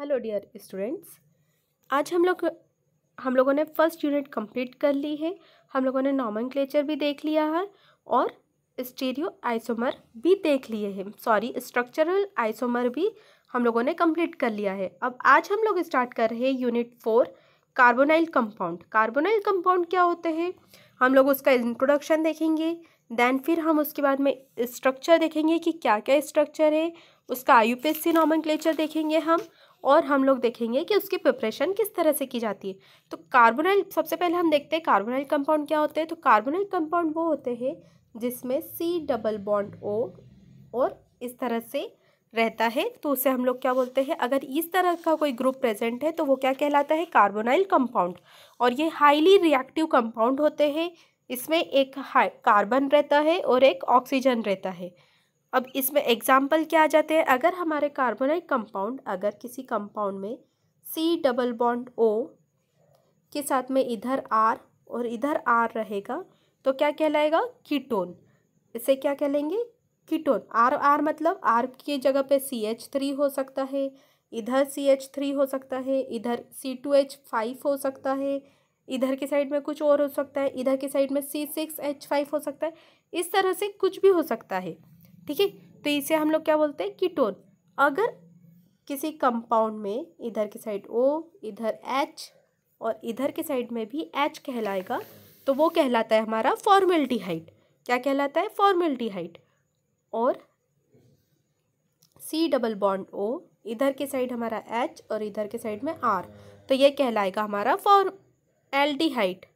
Hello dear students आज हम लोग हम लोगों ने फर्स्ट यूनिट कंप्लीट कर ली है हम लोगों ने नॉमन भी देख लिया है और स्टीरियो आइसोमर भी देख लिए हैं सॉरी स्ट्रक्चरल आइसोमर भी हम लोगों ने कंप्लीट कर लिया है अब आज हम लोग स्टार्ट कर रहे हैं unit four carbonyl compound carbonyl compound क्या होते हैं हम लोग उसका इंट्रोडक्शन देखेंगे देन फिर हम उसके बाद में स्ट्रक्चर देखेंगे कि क्या क्या स्ट्रक्चर है उसका आई यू देखेंगे हम और हम लोग देखेंगे कि उसकी प्रिपरेशन किस तरह से की जाती है तो कार्बोनाइल सबसे पहले हम देखते हैं कार्बोनाइल कंपाउंड क्या होते हैं तो कार्बोनाइल कंपाउंड वो होते हैं जिसमें सी डबल बॉन्ड ओ और इस तरह से रहता है तो उसे हम लोग क्या बोलते हैं अगर इस तरह का कोई ग्रुप प्रेजेंट है तो वो क्या कहलाता है कार्बोनाइल कंपाउंड और ये हाईली रिएक्टिव कंपाउंड होते हैं इसमें एक हाई कार्बन रहता है और एक ऑक्सीजन रहता है अब इसमें एग्जाम्पल क्या आ जाते हैं अगर हमारे कार्बोनाइट कंपाउंड अगर किसी कंपाउंड में सी डबल बॉन्ड ओ के साथ में इधर आर और इधर आर रहेगा तो क्या कहलाएगा कीटोन इसे क्या कहलेंगे कीटोन आर आर मतलब आर की जगह पे सी एच थ्री हो सकता है इधर सी एच थ्री हो सकता है इधर सी टू एच फाइव हो सकता है इधर के साइड में कुछ और हो सकता है इधर के साइड में सी सिक्स एच फाइव हो सकता है इस तरह से कुछ भी हो सकता है ठीक है तो इसे हम लोग क्या बोलते हैं कीटोन अगर किसी कंपाउंड में इधर की साइड ओ इधर एच और इधर के साइड में भी एच कहलाएगा तो वो कहलाता है हमारा फॉर्मेल्टीहाइड क्या कहलाता है फॉर्मेल्टीहाइड और सी डबल बॉन्ड ओ इधर के साइड हमारा एच और इधर के साइड में आर तो ये कहलाएगा हमारा फॉर हाइट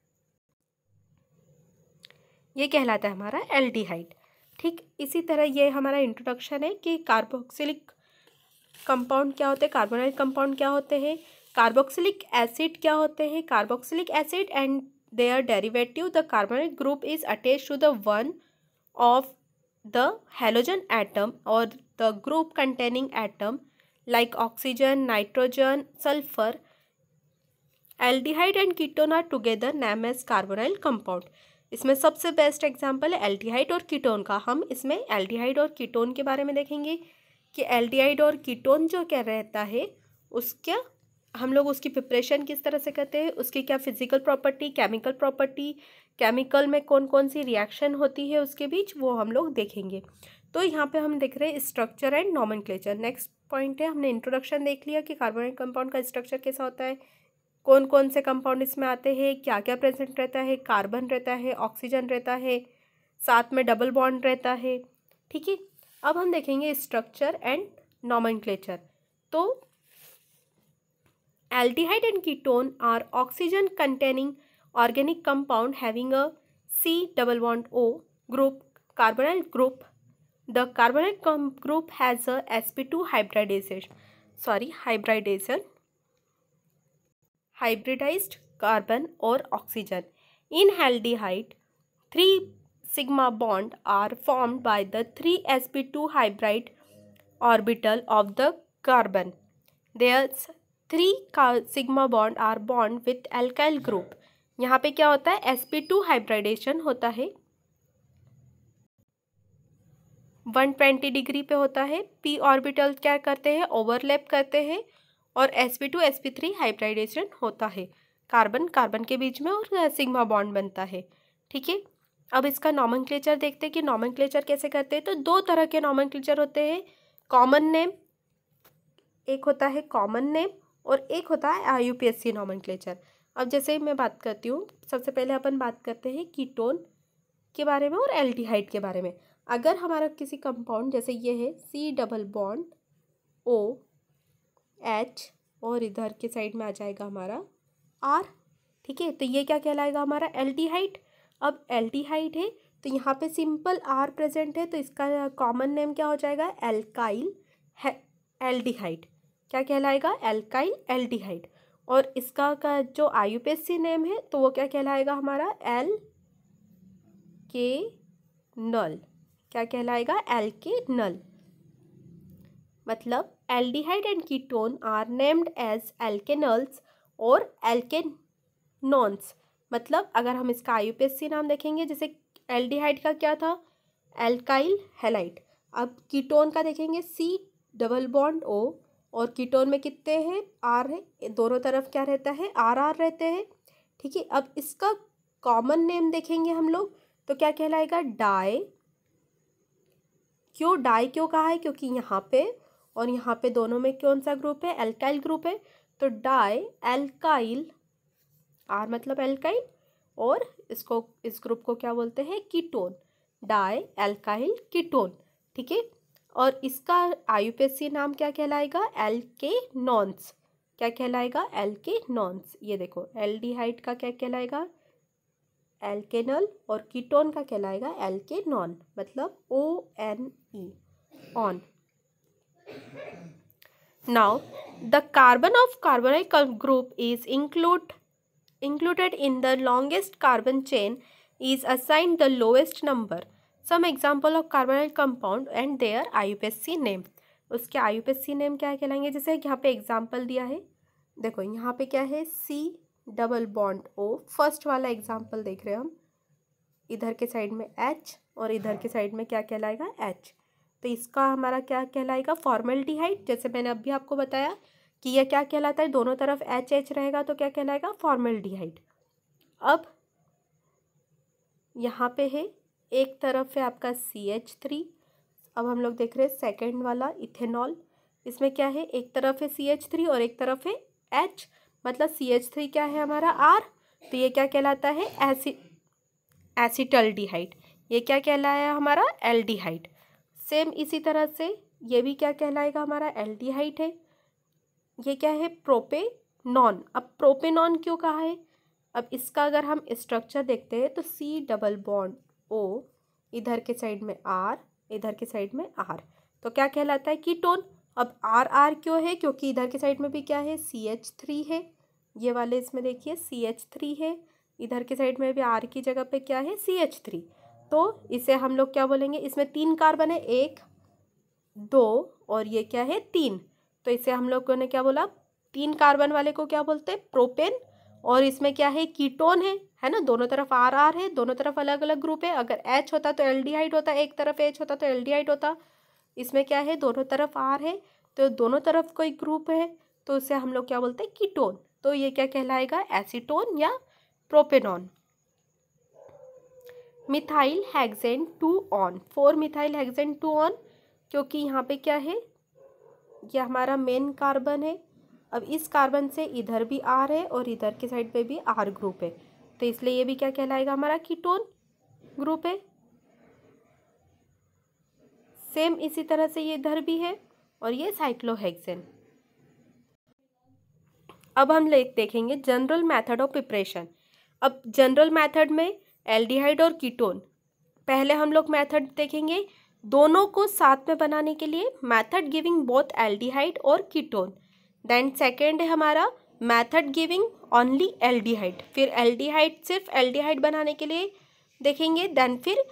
ये कहलाता है हमारा हाइट ठीक इसी तरह ये हमारा इंट्रोडक्शन है कि कार्बोक्सिलिक कंपाउंड क्या होते हैं कार्बोनाइल कंपाउंड क्या होते हैं कार्बोक्सिलिक एसिड क्या होते हैं carboxylic acid and they are derivative the carbonyl group is attach to the one of the halogen atom और the group containing atom like oxygen nitrogen sulphur aldehyde and ketone together name as carbonyl compound इसमें सबसे best example है एल्टीहाइड और ketone का हम इसमें aldehyde और ketone के बारे में देखेंगे कि एल्डिहाइड और कीटोन जो क्या रहता है उसका हम लोग उसकी प्रिपरेशन किस तरह से करते हैं उसकी क्या physical property chemical property chemical में कौन कौन सी रिएक्शन होती है उसके बीच वो हम लोग देखेंगे तो यहाँ पे हम देख रहे हैं structure and nomen next point है हमने इंट्रोडक्शन देख लिया कि कार्बोनिक कंपाउंड का स्ट्रक्चर कैसा होता है कौन कौन से कंपाउंड इसमें आते हैं क्या क्या प्रेजेंट रहता है कार्बन रहता है ऑक्सीजन रहता है साथ में डबल बॉन्ड रहता है ठीक है अब हम देखेंगे स्ट्रक्चर एंड नॉमनक्लेचर तो aldehyde and ketone are oxygen containing organic compound having a C double bond O group carbonyl group the carbonyl group has a S P two hybridisation sorry hybridisation hybridised carbon और oxygen in aldehyde three sigma bond are formed by the three S P two hybrid orbital of the carbon there's three sigma bond are bond with alkyl group यहाँ पे क्या होता है S P two हाइब्राइडेशन होता है one twenty degree पे होता है पी ऑर्बिटल क्या करते हैं ओवरलैप करते हैं और S P two S P three hybridisation होता है कार्बन कार्बन के बीच में और सिग्मा बॉन्ड बनता है ठीक है अब इसका नॉमन देखते हैं कि नॉमन कैसे करते हैं तो दो तरह के नॉमन होते हैं कॉमन नेम एक होता है कॉमन नेम और एक होता है I U P S C nomen अब जैसे मैं बात करती हूँ सबसे पहले अपन बात करते हैं कीटोन के बारे में और एल्डिहाइड के बारे में अगर हमारा किसी कंपाउंड जैसे ये है C double bond O H और इधर के साइड में आ जाएगा हमारा आर ठीक है तो ये क्या कहलाएगा हमारा एल टी हाइट अब एल हाइट है तो यहाँ पे सिंपल आर प्रेजेंट है तो इसका कॉमन नेम क्या हो जाएगा एल्काइल है एल्डिहाइड क्या कहलाएगा एल्काइल एल्डिहाइड और इसका का जो आई नेम है तो वो क्या कहलाएगा हमारा एल के नल क्या कहलाएगा एल के नल मतलब aldehyde and ketone are named as alkanals और एल्केनॉन्स मतलब अगर हम इसका आई नाम देखेंगे जैसे एल्डिहाइड का क्या था एल्काइल हेलाइट अब कीटोन का देखेंगे सी डबल बॉन्ड ओ और कीटोन में कितने हैं आर है दोनों तरफ क्या रहता है आर आर रहते हैं ठीक है अब इसका कॉमन नेम देखेंगे हम लोग तो क्या कहलाएगा डाई क्यों डाई क्यों कहा है क्योंकि यहाँ पे और यहाँ पे दोनों में कौन सा ग्रुप है एल्काइल ग्रुप है तो डाई एल्काइल आर मतलब एल्काइल और इसको इस ग्रुप को क्या बोलते हैं कीटोन डाई एल्काइल कीटोन ठीक है और इसका आयुपेसी नाम क्या कहलाएगा एल के नॉन्स क्या कहलाएगा एल के नॉन्स ये देखो एल डी हाइट का क्या कहलाएगा एल्केनल और कीटोन का कहलाएगा एल के नॉन मतलब O N E one now the carbon of carbonyl group is include included in the longest carbon chain is assigned the lowest number some example of carbonyl compound and their IUPAC name उसके IUPAC name क्या कहलाएंगे जैसे यहाँ पे example दिया है देखो यहाँ पे क्या है C double bond O first वाला एग्जाम्पल देख रहे हैं हम इधर के साइड में एच और इधर के साइड में क्या कहलाएगा एच तो इसका हमारा क्या कहलाएगा हाइट जैसे मैंने अभी आपको बताया कि यह क्या कहलाता है दोनों तरफ एच एच रहेगा तो क्या कहलाएगा हाइट अब यहाँ पे है एक तरफ है आपका सी एच थ्री अब हम लोग देख रहे हैं सेकेंड वाला इथेनॉल इसमें क्या है एक तरफ है सी एच थ्री और एक तरफ है एच मतलब सी एच थ्री क्या है हमारा आर तो ये क्या कहलाता है एसिटल डी हाइट ये क्या कहलाया हमारा एल डी हाइट सेम इसी तरह से ये भी क्या कहलाएगा हमारा एल है ये क्या है प्रोपे नॉन अब प्रोपे नॉन क्यों कहा है अब इसका अगर हम स्ट्रक्चर देखते हैं तो सी डबल बॉन्ड ओ इधर के साइड में आर इधर के साइड में आर तो क्या कहलाता है कीटोन अब आर आर क्यों है क्योंकि इधर के साइड में भी क्या है सी एच थ्री है ये वाले इसमें देखिए सी एच थ्री है इधर के साइड में भी आर की जगह पे क्या है सी एच थ्री तो इसे हम लोग क्या बोलेंगे इसमें तीन कार्बन है एक दो और ये क्या है तीन तो इसे हम लोगों ने क्या बोला तीन कार्बन वाले को क्या बोलते हैं प्रोपेन और इसमें क्या है कीटोन है है ना दोनों तरफ आर आर है दोनों तरफ अलग अलग ग्रुप है अगर एच होता तो एल होता एक तरफ एच होता तो एल होता इसमें क्या है दोनों तरफ आर है तो दोनों तरफ कोई ग्रुप है तो उसे हम लोग क्या बोलते हैं कीटोन तो ये क्या कहलाएगा एसीटोन या propanone methyl hexane two one four methyl hexane two one क्योंकि यहाँ पे क्या है ये हमारा मेन कार्बन है अब इस कार्बन से इधर भी आर है और इधर के साइड पे भी आर ग्रुप है तो इसलिए ये भी क्या कहलाएगा हमारा कीटोन ग्रुप है सेम इसी तरह से ये इधर भी है और ये साइक्लोहेक्सेन अब हम देखेंगे जनरल मेथड ऑफ प्रिपरेशन अब जनरल मेथड में एल्डिहाइड और कीटोन पहले हम लोग मेथड देखेंगे दोनों को साथ में बनाने के लिए मेथड गिविंग बोथ एल्डिहाइड और कीटोन देन सेकेंड है हमारा मेथड गिविंग ओनली एल्डिहाइड फिर एल्डिहाइड सिर्फ एल्डिहाइड बनाने के लिए देखेंगे देन फिर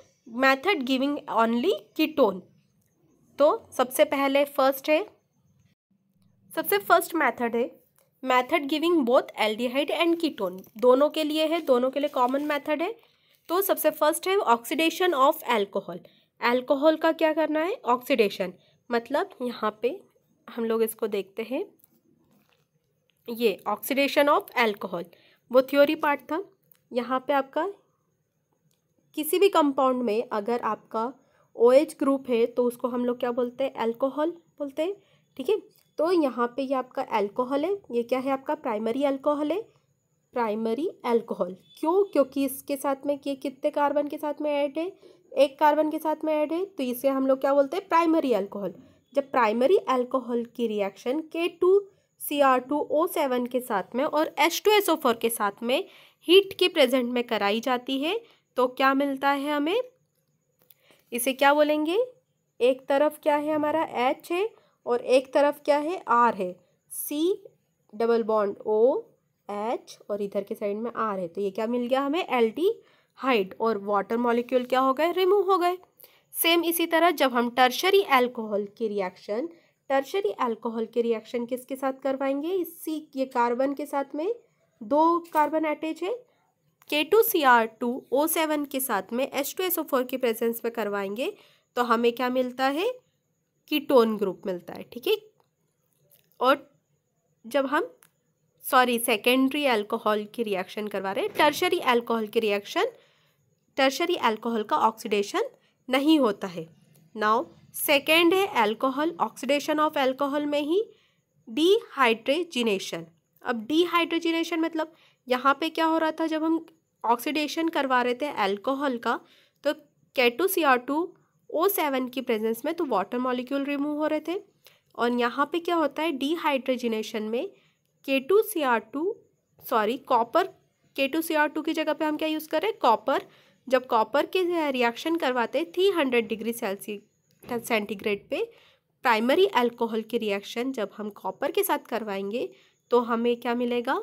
मेथड गिविंग ओनली कीटोन तो सबसे पहले फर्स्ट है सबसे फर्स्ट मेथड है method giving both aldehyde and ketone दोनों के लिए है दोनों के लिए कॉमन मेथड है तो सबसे फर्स्ट है ऑक्सीडेशन ऑफ एल्कोहल एल्कोहल का क्या करना है ऑक्सीडेशन मतलब यहाँ पे हम लोग इसको देखते हैं ये ऑक्सीडेशन ऑफ एल्कोहल वो थ्योरी पार्ट था यहाँ पे आपका किसी भी कंपाउंड में अगर आपका ओ OH ग्रुप है तो उसको हम लोग क्या बोलते हैं एल्कोहल बोलते हैं ठीक है तो यहाँ पे ये यह आपका एल्कोहल है ये क्या है आपका प्राइमरी एल्कोहल है प्राइमरी अल्कोहल क्यों क्योंकि इसके साथ में ये कितने कार्बन के साथ में ऐड है एक कार्बन के साथ में ऐड है तो इसे हम लोग क्या बोलते हैं प्राइमरी अल्कोहल जब प्राइमरी अल्कोहल की reaction K two C R two O seven के साथ में और H two S O four के साथ में हीट के प्रेजेंट में कराई जाती है तो क्या मिलता है हमें इसे क्या बोलेंगे एक तरफ क्या है हमारा एच है और एक तरफ क्या है आर है C double bond O H और इधर के साइड में आर है तो ये क्या मिल गया हमें एल टी हाइट और वाटर मॉलिक्यूल क्या हो गए रिमूव हो गए सेम इसी तरह जब हम टर्शरी एल्कोहल की रिएक्शन टर्शरी एल्कोहल के रिएक्शन किसके साथ करवाएंगे इसी ये कार्बन के साथ में दो कार्बन अटैच है K two C R two O seven के साथ में H two S O four की प्रेजेंस में करवाएंगे तो हमें क्या मिलता है कीटोन ग्रुप मिलता है ठीक है और जब हम सॉरी सेकेंडरी एल्कोहल की रिएक्शन करवा रहे हैं टर्शरी एल्कोहल की रिएक्शन टर्शरी एल्कोहल का ऑक्सीडेशन नहीं होता है नाउ सेकेंड है एल्कोहल ऑक्सीडेशन ऑफ अल्कोहल में ही डीहाइड्रेजिनेशन अब डीहाइड्रेजिनेशन मतलब यहाँ पे क्या हो रहा था जब हम ऑक्सीडेशन करवा रहे थे अल्कोहल का तो K two C two O seven की प्रेजेंस में तो वाटर मॉलिक्यूल रिमूव हो रहे थे और यहाँ पे क्या होता है डिहाइड्रेजिनेशन में K two C R two sorry copper K two C R two की जगह पे हम क्या यूज़ करें कॉपर जब कॉपर के रिएक्शन करवाते three hundred degree celsius centigrade पे प्राइमरी अल्कोहल की रिएक्शन जब हम कॉपर के साथ करवाएंगे तो हमें क्या मिलेगा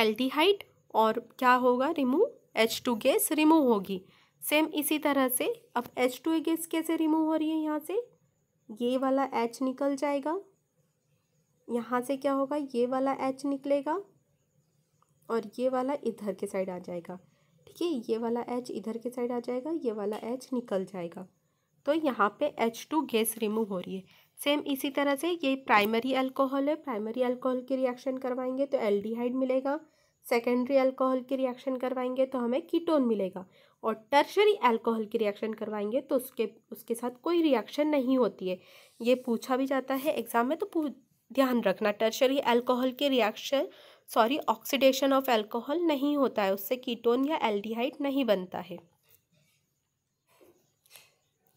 एल्डिहाइड और क्या होगा remove H two gas remove होगी सेम इसी तरह से अब एच टू गैस कैसे रिमूव हो रही है यहाँ से ये वाला एच निकल जाएगा यहाँ से क्या होगा ये वाला एच निकलेगा और ये वाला इधर के साइड आ जाएगा ठीक है ये वाला एच इधर के साइड आ जाएगा ये वाला एच निकल जाएगा तो यहाँ पे एच टू गैस रिमूव हो रही है सेम इसी तरह से ये प्राइमरी अल्कोहल है प्राइमरी अल्कोहल की रिएक्शन करवाएंगे तो एल मिलेगा सेकेंडरी अल्कोहल की रिएक्शन करवाएंगे तो हमें कीटोन मिलेगा और टर्शरी अल्कोहल की रिएक्शन करवाएंगे तो उसके उसके साथ कोई रिएक्शन नहीं होती है ये पूछा भी जाता है एग्ज़ाम में तो ध्यान रखना टर्शरी अल्कोहल के reaction sorry oxidation of alcohol नहीं होता है उससे कीटोन या एल्डिहाइड नहीं बनता है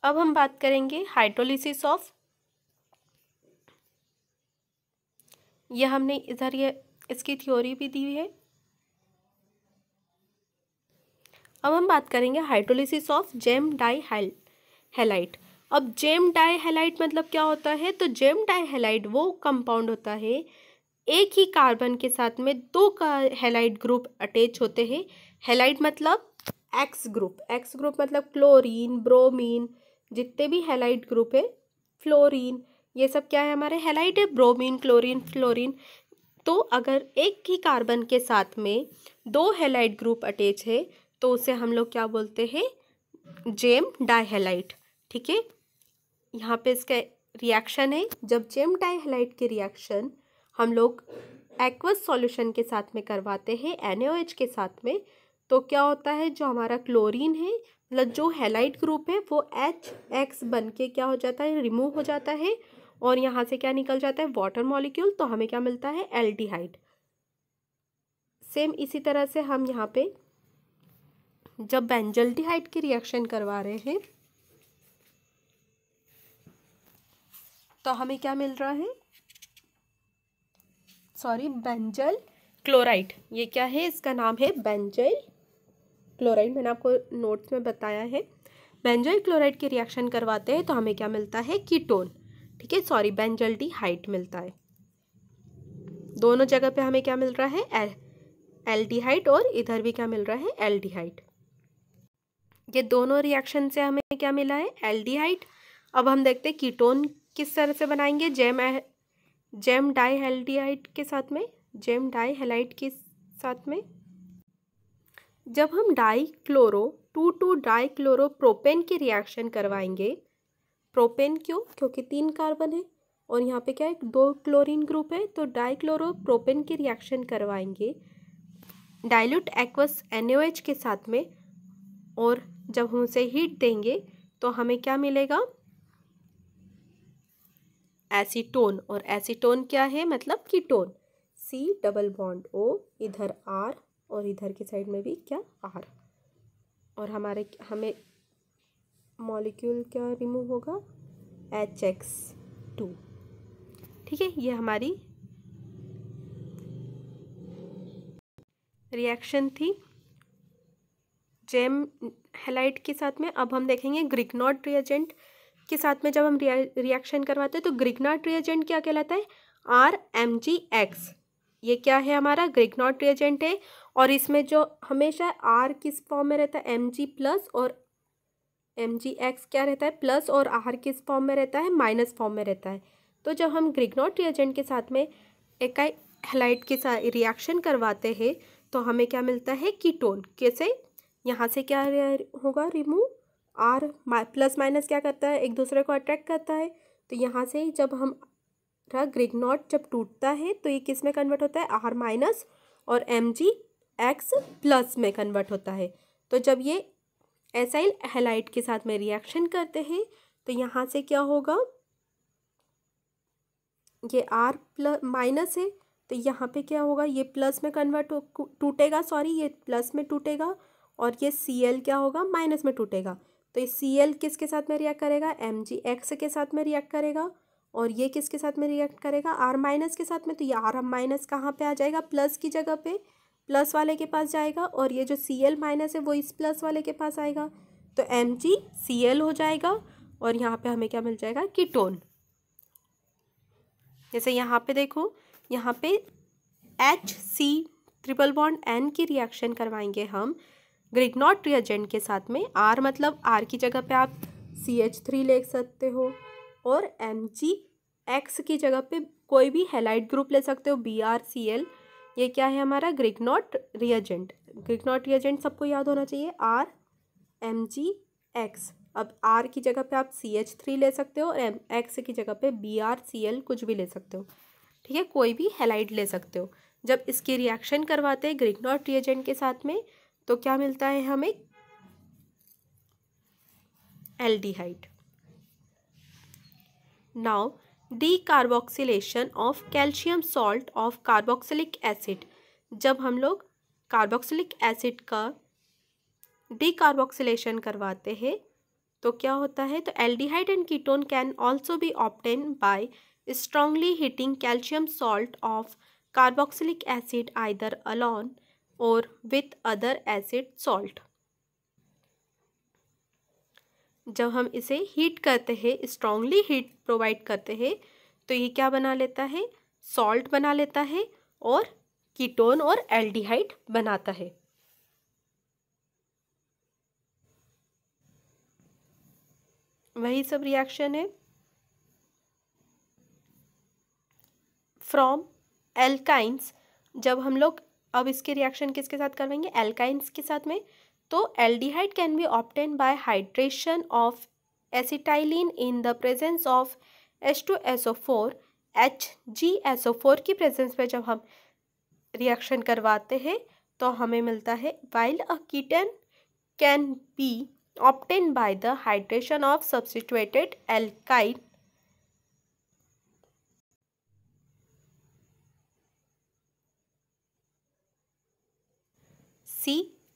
अब हम बात करेंगे हाइड्रोलिसिस ऑफ यह हमने इधर ये इसकी थ्योरी भी दी है अब हम बात करेंगे hydrolysis of gem di halide अब जेम डाईहेलाइट मतलब क्या होता है तो जेम डाईहेलाइट वो कंपाउंड होता है एक ही कार्बन के साथ में दो का हेलाइट ग्रुप अटैच होते हैं हेलाइट मतलब एक्स ग्रुप एक्स ग्रुप मतलब क्लोरीन ब्रोमीन जितने भी हेलाइट ग्रुप है फ्लोरीन ये सब क्या है हमारे हेलाइट है ब्रोमीन क्लोरीन फ्लोरीन तो अगर एक ही कार्बन के साथ में दो हेलाइट ग्रुप अटैच है तो उसे हम लोग क्या बोलते हैं जेम डाईहेलाइट ठीक है यहाँ पे इसका रिएक्शन है जब जेम डाईहलाइट के रिएक्शन हम लोग एक्वस सॉल्यूशन के साथ में करवाते हैं एनओएच के साथ में तो क्या होता है जो हमारा क्लोरीन है मतलब जो हेलाइट ग्रुप है वो एच एक्स बन के क्या हो जाता है रिमूव हो जाता है और यहाँ से क्या निकल जाता है वाटर मॉलिक्यूल तो हमें क्या मिलता है एल सेम इसी तरह से हम यहाँ पे जब बेंजल्टीहाइट की रिएक्शन करवा रहे हैं तो हमें क्या मिल रहा है सॉरी बेंजल क्लोराइड ये क्या है इसका नाम है बेंजल क्लोराइड मैंने आपको नोट्स में बताया है बेंजल क्लोराइड के रिएक्शन करवाते हैं तो हमें क्या मिलता है कीटोन ठीक है सॉरी बेंजल डी हाइट मिलता है दोनों जगह पे हमें क्या मिल रहा है एल हाइट और इधर भी क्या मिल रहा है एल ये दोनों रिएक्शन से हमें क्या मिला है एल अब हम देखते हैं कीटोन किस तरह से बनाएंगे जेम जेम हेल्डियाइट के साथ में जेम हेलाइट के साथ में जब हम di chloro two two di chloro propane की रिएक्शन करवाएंगे प्रोपेन क्यों क्योंकि तीन कार्बन है और यहाँ पे क्या है दो क्लोरीन ग्रुप है तो डाई क्लोरो प्रोपेन की रिएक्शन करवाएंगे डाइल्यूट एक्वस एन के साथ में और जब हम उसे हीट देंगे तो हमें क्या मिलेगा एसीटोन और एसीटोन क्या है मतलब ketone C double bond O इधर आर और इधर के साइड में भी क्या आर और हमारे हमें मॉलिक्यूल क्या रिमूव होगा एच एक्स टू ठीक है ये हमारी रिएक्शन थी जेम हेलाइट के साथ में अब हम देखेंगे ग्रिकनॉट रिएजेंट के साथ में जब हम रिएक्शन करवाते हैं तो ग्रिगनॉट रिएजेंट क्या कहलाता है आर एम जी एक्स ये क्या है हमारा ग्रिगनॉट रिएजेंट है और इसमें जो हमेशा आर किस फॉर्म में रहता है एम जी प्लस और एम जी एक्स क्या रहता है प्लस और आर किस फॉर्म में रहता है माइनस फॉर्म में रहता है तो जब हम ग्रिगनॉट रिएजेंट के साथ में एकाई हेलाइट के साथ रिएक्शन करवाते हैं तो हमें क्या मिलता है कीटोन कैसे यहाँ से क्या होगा रिमूव आर प्लस माइनस क्या करता है एक दूसरे को अट्रैक्ट करता है तो यहाँ से जब हम ग्रिग नॉट जब टूटता है तो ये किस में कन्वर्ट होता है आर माइनस और एम जी एक्स प्लस में कन्वर्ट होता है तो जब ये एसाइल हेलाइट के साथ में रिएक्शन करते हैं तो यहाँ से क्या होगा ये आर प्लस माइनस है तो यहाँ पे क्या होगा ये प्लस में कन्वर्ट टूटेगा सॉरी ये प्लस में टूटेगा और ये सी एल क्या होगा माइनस में टूटेगा तो ये सी एल किसके साथ में रिएक्ट करेगा एम जी एक्स के साथ में रिएक्ट करेगा और ये किसके साथ में रिएक्ट करेगा आर माइनस के साथ में तो ये आर माइनस कहाँ पे आ जाएगा प्लस की जगह पे प्लस वाले के पास जाएगा और ये जो सी एल माइनस है वो इस प्लस वाले के पास आएगा तो एम जी सी एल हो जाएगा और यहाँ पे हमें क्या मिल जाएगा कीटोन जैसे यहाँ पे देखो यहाँ पे H C triple bond N की रिएक्शन करवाएंगे हम नॉट रिएजेंट के साथ में आर मतलब आर की जगह पे आप सी एच थ्री ले सकते हो और एम जी एक्स की जगह पे कोई भी हेलाइट ग्रुप ले सकते हो बी आर सी एल ये क्या है हमारा ग्रिगनॉट रिएजेंट ग्रिगनॉट रिएजेंट सबको याद होना चाहिए आर एम जी एक्स अब आर की जगह पे आप सी एच थ्री ले सकते हो और एम एक्स की जगह पे बी आर सी एल कुछ भी ले सकते हो ठीक है कोई भी हेलाइट ले सकते हो जब इसके रिएक्शन करवाते हैं ग्रिगनॉट रिएजेंट के साथ में तो क्या मिलता है हमें aldehyde now de carboxylation of calcium salt of carboxylic acid जब हम लोग कार्बोक्सिलिक एसिड का डीकार्बोक्सिलेशन करवाते हैं तो क्या होता है तो aldehyde and ketone can also be obtain by strongly heating calcium salt of carboxylic acid either alone or with other acid salt जब हम इसे हीट करते हैं स्ट्रांगली हीट प्रोवाइड करते हैं तो ये क्या बना लेता है सॉल्ट बना लेता है और कीटोन और एल्डिहाइड बनाता है वही सब रिएक्शन है फ्रॉम एल्काइंस जब हम लोग अब इसके रिएक्शन किसके साथ करवाएंगे एल्काइंस के साथ में तो aldehyde can be obtain by hydration of acetylene in the presence of H two S O four H G S O four की प्रेजेंस में जब हम रिएक्शन करवाते हैं तो हमें मिलता है while a ketone can be obtain by the hydration of substituted alkyne C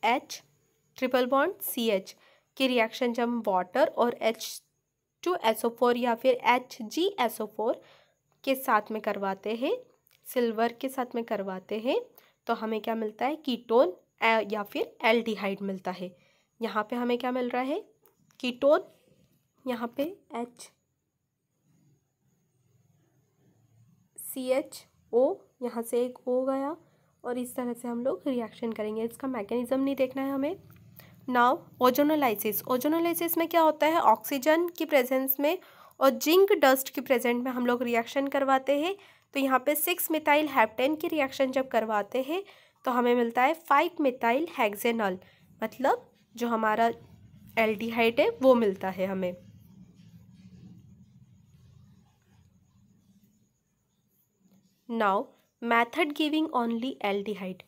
H triple bond C H के रिएक्शन जब वाटर और H two S O four या फिर H G S O four के साथ में करवाते हैं सिल्वर के साथ में करवाते हैं तो हमें क्या मिलता है कीटोन या फिर एल्डिहाइड मिलता है यहाँ पे हमें क्या मिल रहा है कीटोन यहाँ पे एच सी एच ओ यहाँ से एक ओ गया और इस तरह से हम लोग रिएक्शन करेंगे इसका मैकेनिज्म नहीं देखना है हमें नाव ओजोनोलाइसिस ओजोनोलाइसिस में क्या होता है ऑक्सीजन की प्रेजेंस में और जिंक डस्ट की प्रेजेंट में हम लोग रिएक्शन करवाते हैं तो यहाँ पे सिक्स मिथाइल हैप्टेन की रिएक्शन जब करवाते हैं तो हमें मिलता है फाइव मिथाइल हैक्जेनॉल मतलब जो हमारा एल्डिहाइड है वो मिलता है हमें नाउ मैथड गिविंग ओनली हाइट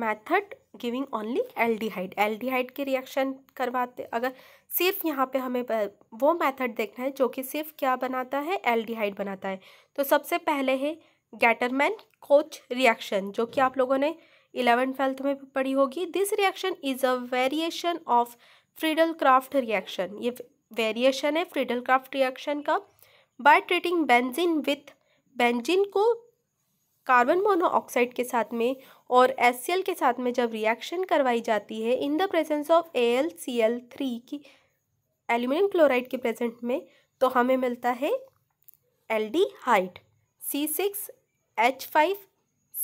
method giving only aldehyde aldehyde के रिएक्शन करवाते अगर सिर्फ यहाँ पे हमें वो मेथड देखना है जो कि सिर्फ क्या बनाता है एल्डिहाइड बनाता है तो सबसे पहले है गैटरमैन कोच रिएक्शन जो कि आप लोगों ने इलेवन ट्वेल्थ में पढ़ी होगी this reaction is a variation of Friedel Crafts reaction ये वेरिएशन है फ्रीडल क्राफ्ट रिएक्शन का by treating benzene with benzene को कार्बन मोनोऑक्साइड के साथ में और एस के साथ में जब रिएक्शन करवाई जाती है in the presence of A L C L three की एल्यूमिनियम क्लोराइड के प्रेजेंट में तो हमें मिलता है aldehyde C six H five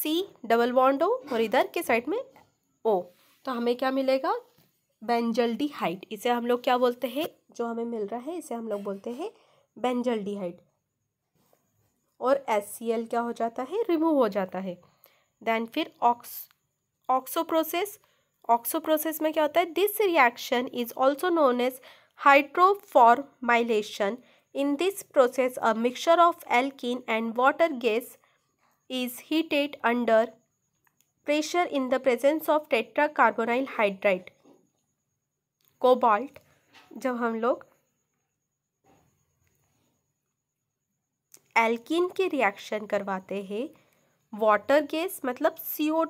C double bond O और इधर के साइड में ओ तो हमें क्या मिलेगा बेंजल्डी हाइट इसे हम लोग क्या बोलते हैं जो हमें मिल रहा है इसे हम लोग बोलते हैं बेंजल्डी हाइट और एस क्या हो जाता है रिमूव हो जाता है दैन फिर ox oxo process oxo process में क्या होता है this reaction is also known as hydroformylation in this process a mixture of alkene and water gas is heated under pressure in the presence of tetra carbonyl hydride cobalt जब हम लोग alkene के reaction करवाते हैं water gas मतलब C O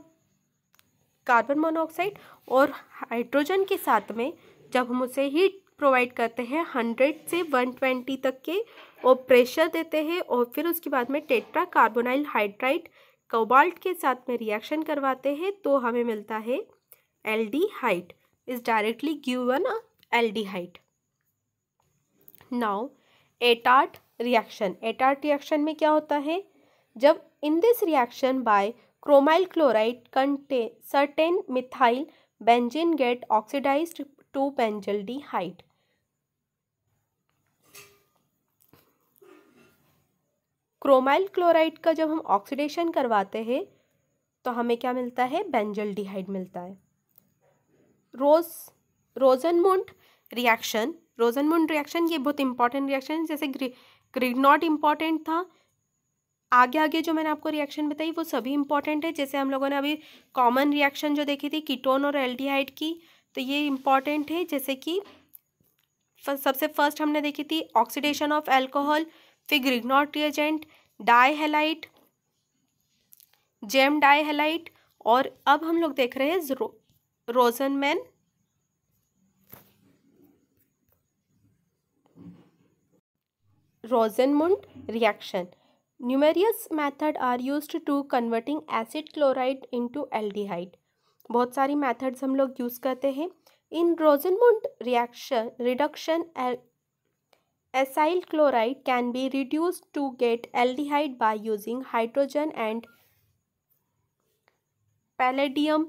carbon monoxide और hydrogen के साथ में जब हम उसे हीट प्रोवाइड करते हैं हंड्रेड से वन ट्वेंटी तक के और प्रेशर देते हैं और फिर उसके बाद में टेट्रा कार्बोनाइल हाइड्राइड कोबाल्ट के साथ में रिएक्शन करवाते हैं तो हमें मिलता है aldehyde is directly given aldehyde now एटाट रिएक्शन एटार्ट रिएक्शन में क्या होता है जब in this reaction by chromyl chloride कंटे certain methyl benzene get oxidise to benzaldehyde chromyl chloride का जब हम ऑक्सीडेशन करवाते हैं तो हमें क्या मिलता है बेंजल डिहाइड मिलता है रोज रोजनमुंड रिएक्शन रोजनमुंड रिएक्शन ये बहुत इंपॉर्टेंट रिएक्शन जैसे क्रिक नॉट इम्पॉर्टेंट था आगे आगे जो मैंने आपको रिएक्शन बताई वो सभी इम्पॉर्टेंट है जैसे हम लोगों ने अभी कॉमन रिएक्शन जो देखी थी कीटोन और एल्डिहाइड की तो ये इम्पॉर्टेंट है जैसे कि सबसे फर्स्ट हमने देखी थी ऑक्सीडेशन ऑफ एल्कोहल फिर ग्रिगनॉट रिएजेंट डाईहेलाइट जेम डाईहेलाइट और अब हम लोग देख रहे हैं रो, रोजनमैन Rosenmund reaction. Numerous method are used to converting acid chloride into aldehyde. बहुत सारी methods हम लोग use करते हैं In Rosenmund reaction, reduction acyl chloride can be reduced to get aldehyde by using hydrogen and palladium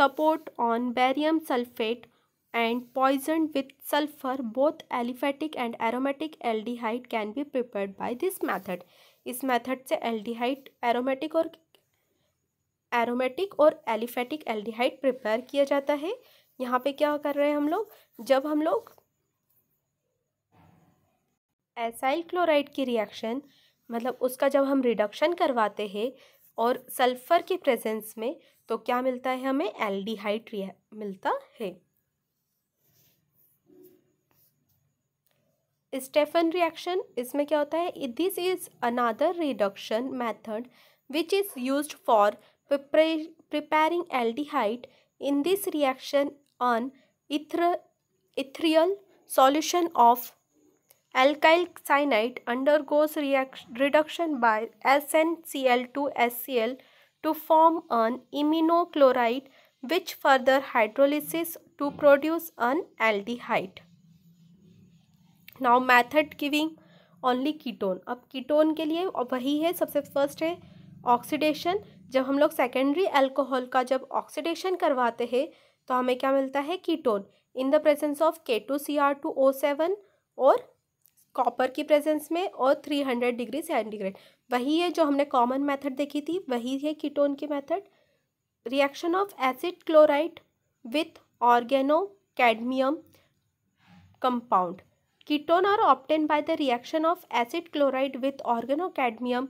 support on barium sulfate and poisoned with sulfur both aliphatic and aromatic aldehyde can be prepared by this method इस method से aldehyde aromatic और aromatic और aliphatic aldehyde prepare किया जाता है यहाँ पे क्या कर रहे हैं हम लोग जब हम लोग एसाइल क्लोराइड की रिएक्शन मतलब उसका जब हम रिडक्शन करवाते हैं और सल्फ़र के प्रेजेंस में तो क्या मिलता है हमें एल्डिहाइड मिलता है स्टेफन reaction. इसमें this is another reduction method which is used for preparing use for in this reaction an ethereal solution of alkyl cyanide undergoes reduction by SnCl2SCl to form an imino chloride, which further hydrolysis to produce an aldehyde. Now method giving only ketone अब ketone के लिए वही है सबसे first है oxidation जब हम लोग सेकेंडरी एल्कोहल का जब ऑक्सीडेशन करवाते हैं तो हमें क्या मिलता है ketone in the presence of K two C R two O seven और कॉपर की प्रेजेंस में और थ्री हंड्रेड डिग्री सेंटीग्रेड वही है जो हमने कॉमन मेथड देखी थी वही है कीटोन की method reaction of acid chloride with organo cadmium compound ketone are obtain by the reaction of acid chloride with organocadmium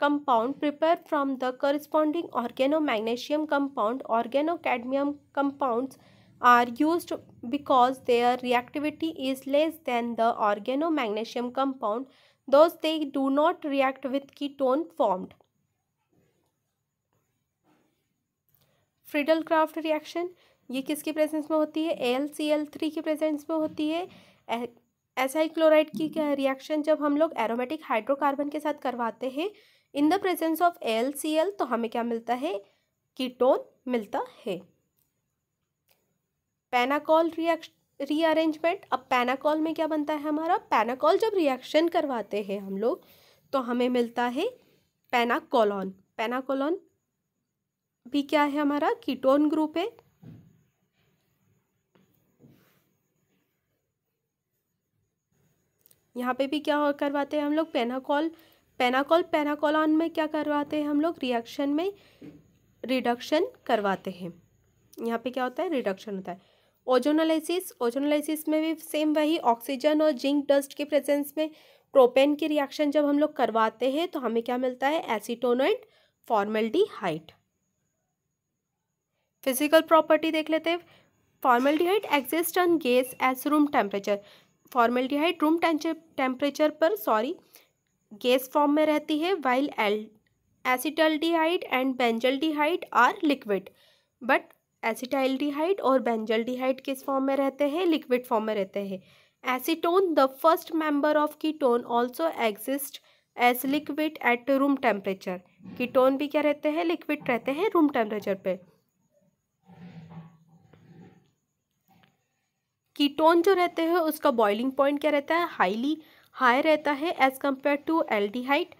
compound prepare from the corresponding organo magnesium compound organocadmium compound are use because their reactivity is less than the organo magnesium compound those they do not react with ketone formed Friedel Crafts reaction ये किसकी presence में होती है A L C L three की presence में होती है acyl chloride की रिएक्शन जब हम लोग एरोमेटिक हाइड्रोकार्बन के साथ करवाते हैं in the presence of L C L तो हमें क्या मिलता है कीटोन मिलता है पैनाकॉल रिएक्श रीअरेंजमेंट अब पैनाकॉल में क्या बनता है हमारा पैनाकॉल जब रिएक्शन करवाते हैं हम लोग तो हमें मिलता है पैनाकोलॉन पैनाकोलॉन भी क्या है हमारा कीटोन ग्रुप है यहाँ पे भी क्या करवाते हैं हम लोग पेनाकॉल पेनाकॉल पेनाकोलॉन में क्या करवाते हैं हम लोग रिएक्शन में रिडक्शन करवाते हैं यहाँ पे क्या होता है रिडक्शन होता है ओजोनालाइसिस ओजोनालाइसिस में भी सेम वही ऑक्सीजन और जिंक डस्ट के प्रेजेंस में प्रोपेन की रिएक्शन जब हम लोग करवाते हैं तो हमें क्या मिलता है फॉर्मेलिटी हाइट फिजिकल प्रॉपर्टी देख लेते हैं हाइट exist on gas as room temperature formaldehyde room temperature पर सॉरी गैस फॉर्म में रहती है वाइल एल acetaldehyde and benzaldehyde are liquid but acetaldehyde और बेंजल्डिहाइड किस फॉर्म में रहते हैं लिक्विड फॉर्म में रहते हैं acetone the first member of ketone also exist as liquid at room temperature ketone भी क्या रहते हैं लिक्विड रहते हैं रूम टेम्परेचर पर कीटोन जो रहते हैं उसका बॉइलिंग पॉइंट क्या रहता है हाईली हाई रहता है as compare to aldehyde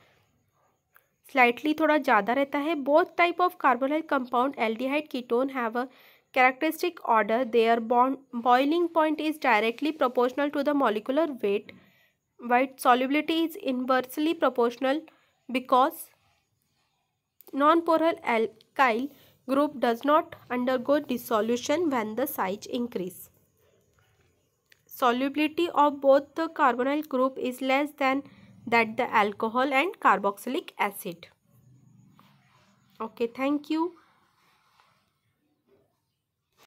slightly थोड़ा ज़्यादा रहता है both type of carbonyl compound aldehyde ketone have a characteristic order they are bond boiling point is directly proportional to the molecular weight while solubility is inversely proportional because non polar alkyl group does not undergo dissolution when the size increase solubility of both the carbonyl group is less than that the alcohol and carboxylic acid okay thank you